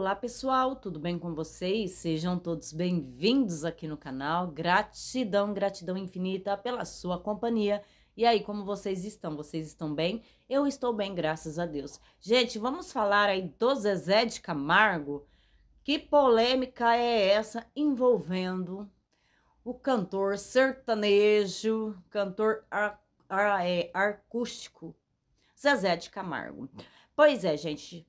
Olá pessoal, tudo bem com vocês? Sejam todos bem-vindos aqui no canal. Gratidão, gratidão infinita pela sua companhia. E aí, como vocês estão? Vocês estão bem? Eu estou bem, graças a Deus. Gente, vamos falar aí do Zezé de Camargo. Que polêmica é essa envolvendo o cantor sertanejo, cantor ar, ar, é, acústico, Zezé de Camargo? Pois é, gente,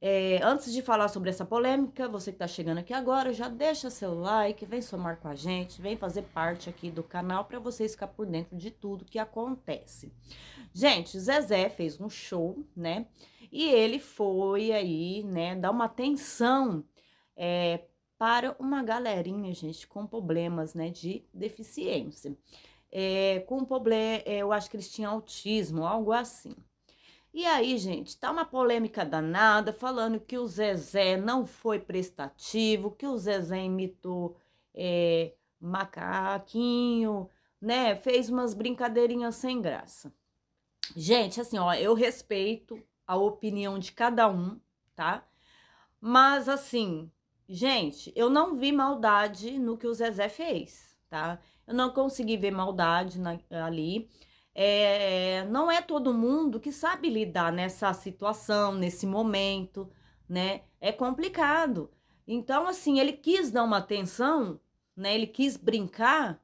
é, antes de falar sobre essa polêmica, você que está chegando aqui agora, já deixa seu like, vem somar com a gente, vem fazer parte aqui do canal para você ficar por dentro de tudo que acontece. Gente, Zezé fez um show, né? E ele foi aí, né, dar uma atenção é, para uma galerinha, gente, com problemas, né, de deficiência. É, com problema, é, eu acho que eles tinham autismo, algo assim. E aí, gente, tá uma polêmica danada falando que o Zezé não foi prestativo, que o Zezé imitou é, macaquinho, né? Fez umas brincadeirinhas sem graça. Gente, assim, ó, eu respeito a opinião de cada um, tá? Mas assim, gente, eu não vi maldade no que o Zezé fez, tá? Eu não consegui ver maldade na, ali é, não é todo mundo que sabe lidar nessa situação, nesse momento, né? É complicado. Então, assim, ele quis dar uma atenção, né? Ele quis brincar,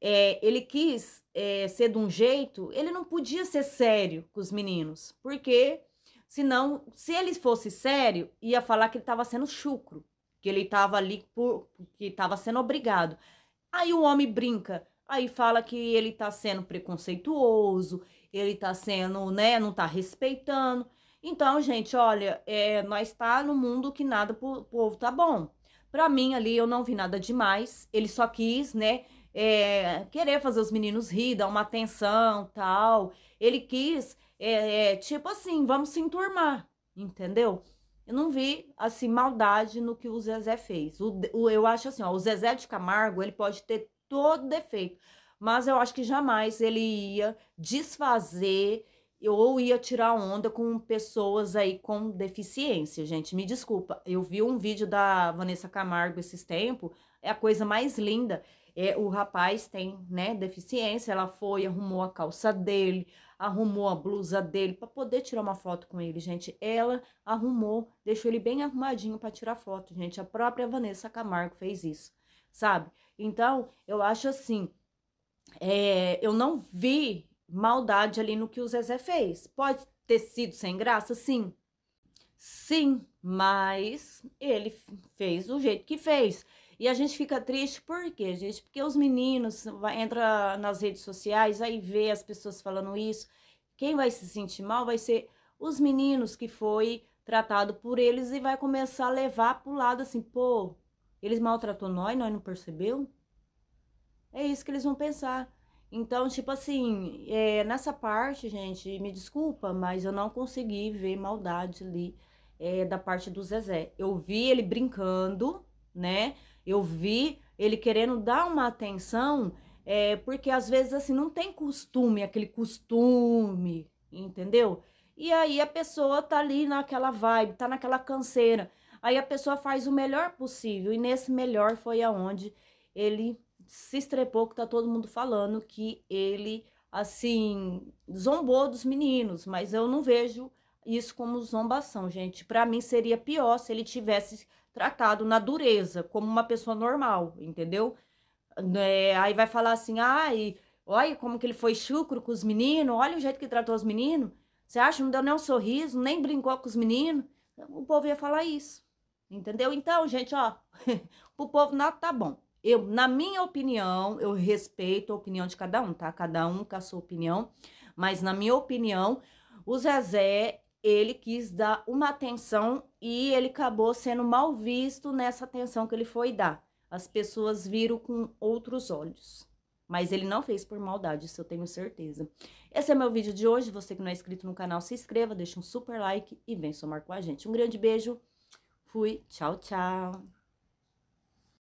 é, ele quis é, ser de um jeito. Ele não podia ser sério com os meninos, porque senão, se ele fosse sério, ia falar que ele estava sendo chucro, que ele estava ali por, que estava sendo obrigado. Aí o homem brinca Aí fala que ele tá sendo preconceituoso, ele tá sendo, né, não tá respeitando. Então, gente, olha, é, nós tá no mundo que nada pro povo tá bom. Pra mim, ali, eu não vi nada demais. Ele só quis, né, é, querer fazer os meninos rir, dar uma atenção, tal. Ele quis, é, é tipo assim, vamos se enturmar, entendeu? Eu não vi, assim, maldade no que o Zezé fez. O, o, eu acho assim, ó, o Zezé de Camargo, ele pode ter todo defeito. Mas eu acho que jamais ele ia desfazer ou ia tirar onda com pessoas aí com deficiência, gente. Me desculpa, eu vi um vídeo da Vanessa Camargo esses tempos, é a coisa mais linda. É, o rapaz tem, né, deficiência, ela foi, arrumou a calça dele, arrumou a blusa dele para poder tirar uma foto com ele, gente. Ela arrumou, deixou ele bem arrumadinho para tirar foto, gente. A própria Vanessa Camargo fez isso, sabe? Então, eu acho assim, é, eu não vi maldade ali no que o Zezé fez. Pode ter sido sem graça? Sim. Sim, mas ele fez do jeito que fez. E a gente fica triste por quê, gente? Porque os meninos entram nas redes sociais, aí vê as pessoas falando isso. Quem vai se sentir mal vai ser os meninos que foi tratado por eles e vai começar a levar pro lado assim, pô, eles maltratou nós, nós não percebeu? É isso que eles vão pensar. Então, tipo assim, é, nessa parte, gente, me desculpa, mas eu não consegui ver maldade ali é, da parte do Zezé. Eu vi ele brincando, né? Eu vi ele querendo dar uma atenção, é, porque às vezes, assim, não tem costume, aquele costume, entendeu? E aí a pessoa tá ali naquela vibe, tá naquela canseira. Aí a pessoa faz o melhor possível, e nesse melhor foi aonde ele se estrepou, que tá todo mundo falando, que ele, assim, zombou dos meninos, mas eu não vejo isso como zombação, gente. Para mim seria pior se ele tivesse tratado na dureza, como uma pessoa normal, entendeu? É, aí vai falar assim, ai, olha como que ele foi chucro com os meninos, olha o jeito que tratou os meninos. Você acha? Não deu nem um sorriso, nem brincou com os meninos. O povo ia falar isso. Entendeu? Então, gente, ó, pro povo não tá bom. Eu, na minha opinião, eu respeito a opinião de cada um, tá? Cada um com a sua opinião, mas na minha opinião, o Zezé, ele quis dar uma atenção e ele acabou sendo mal visto nessa atenção que ele foi dar. As pessoas viram com outros olhos. Mas ele não fez por maldade, isso eu tenho certeza. Esse é meu vídeo de hoje. Você que não é inscrito no canal, se inscreva, deixa um super like e vem somar com a gente. Um grande beijo. Fui, tchau, tchau.